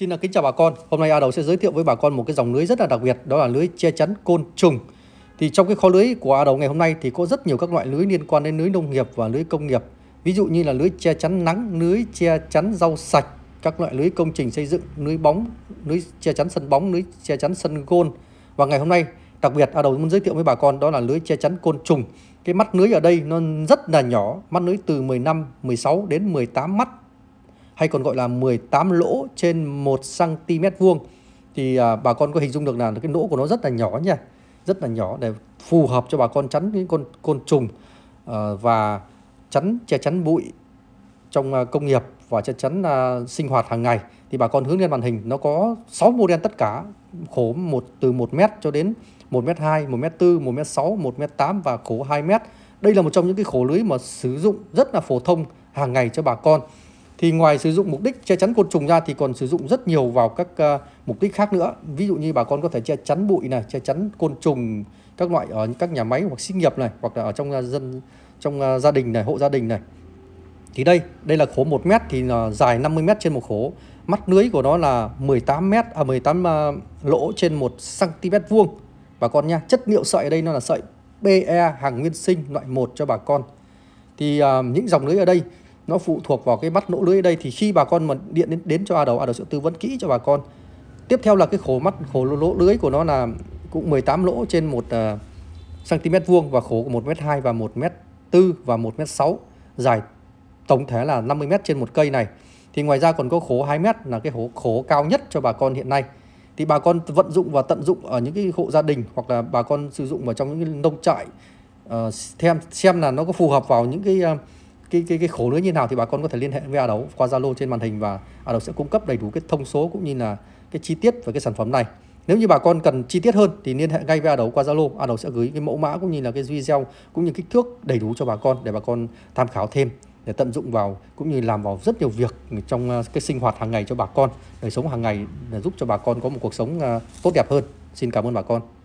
Xin à, kính chào bà con. Hôm nay A Đầu sẽ giới thiệu với bà con một cái dòng lưới rất là đặc biệt, đó là lưới che chắn côn trùng. Thì trong cái kho lưới của A Đầu ngày hôm nay thì có rất nhiều các loại lưới liên quan đến lưới nông nghiệp và lưới công nghiệp. Ví dụ như là lưới che chắn nắng, lưới che chắn rau sạch, các loại lưới công trình xây dựng, lưới bóng, lưới che chắn sân bóng, lưới che chắn sân gôn. Và ngày hôm nay đặc biệt A Đầu muốn giới thiệu với bà con đó là lưới che chắn côn trùng. Cái mắt lưới ở đây nó rất là nhỏ, mắt lưới từ 15, 16 đến 18 mắt hay còn gọi là 18 lỗ trên 1 cm vuông thì à, bà con có hình dung được là cái lỗ của nó rất là nhỏ nha rất là nhỏ để phù hợp cho bà con chắn những con côn trùng à, và chắn che chắn bụi trong à, công nghiệp và che chắn à, sinh hoạt hàng ngày thì bà con hướng lên màn hình nó có 6 đen tất cả khổ một từ 1 mét cho đến 1m2, 1m4, 1m6, 1m8 và khổ 2m. Đây là một trong những cái khổ lưới mà sử dụng rất là phổ thông hàng ngày cho bà con thì ngoài sử dụng mục đích che chắn côn trùng ra thì còn sử dụng rất nhiều vào các uh, mục đích khác nữa ví dụ như bà con có thể che chắn bụi này che chắn côn trùng các loại ở các nhà máy hoặc xí nghiệp này hoặc là ở trong uh, dân trong uh, gia đình này hộ gia đình này thì đây đây là khố 1 mét thì uh, dài 50 mét trên một khố mắt lưới của nó là 18 mét à 18 uh, lỗ trên 1 cm vuông bà con nha chất liệu sợi ở đây nó là sợi PE hàng nguyên sinh loại 1 cho bà con thì uh, những dòng lưới ở đây nó phụ thuộc vào cái mắt lỗ lưới đây thì khi bà con mà điện đến, đến cho A đầu A đầu sẽ tư vấn kỹ cho bà con tiếp theo là cái khổ mắt khổ lỗ lưới của nó là cũng 18 lỗ trên 1 uh, cm vuông và khổ của 1m2 và 1m4 và 1m6 dài tổng thể là 50m trên một cây này thì ngoài ra còn có khổ 2m là cái khổ, khổ cao nhất cho bà con hiện nay thì bà con vận dụng và tận dụng ở những cái hộ gia đình hoặc là bà con sử dụng vào trong những nông trại uh, xem xem là nó có phù hợp vào những cái uh, cái cái cái khổ nữa như nào thì bà con có thể liên hệ với A Đấu qua Zalo trên màn hình và A Đấu sẽ cung cấp đầy đủ cái thông số cũng như là cái chi tiết về cái sản phẩm này. Nếu như bà con cần chi tiết hơn thì liên hệ ngay với A Đấu qua Zalo, A Đấu sẽ gửi cái mẫu mã cũng như là cái video cũng như kích thước đầy đủ cho bà con để bà con tham khảo thêm để tận dụng vào cũng như làm vào rất nhiều việc trong à, cái sinh hoạt hàng ngày cho bà con, đời sống hàng ngày để giúp cho bà con có một cuộc sống à, tốt đẹp hơn. Xin cảm ơn bà con.